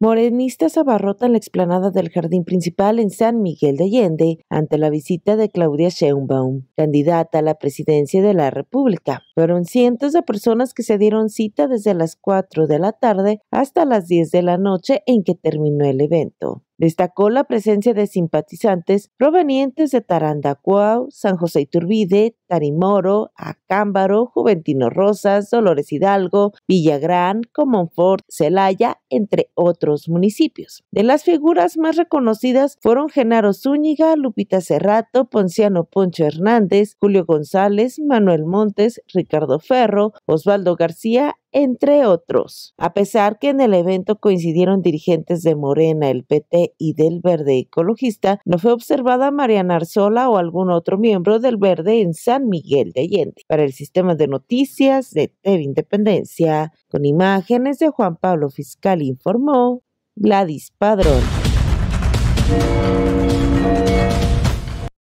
Morenistas abarrotan la explanada del jardín principal en San Miguel de Allende ante la visita de Claudia Sheinbaum, candidata a la presidencia de la República. Fueron cientos de personas que se dieron cita desde las 4 de la tarde hasta las 10 de la noche en que terminó el evento. Destacó la presencia de simpatizantes provenientes de Tarandacuau, San José Iturbide, Tarimoro, Acámbaro, Juventino Rosas, Dolores Hidalgo, Villagrán, Comonfort, Celaya, entre otros municipios. De las figuras más reconocidas fueron Genaro Zúñiga, Lupita Cerrato, Ponciano Poncho Hernández, Julio González, Manuel Montes, Ricardo Ferro, Osvaldo García entre otros. A pesar que en el evento coincidieron dirigentes de Morena, el PT y del Verde Ecologista, no fue observada Mariana Arzola o algún otro miembro del Verde en San Miguel de Allende. Para el sistema de noticias de TV Independencia, con imágenes de Juan Pablo Fiscal informó Gladys Padrón.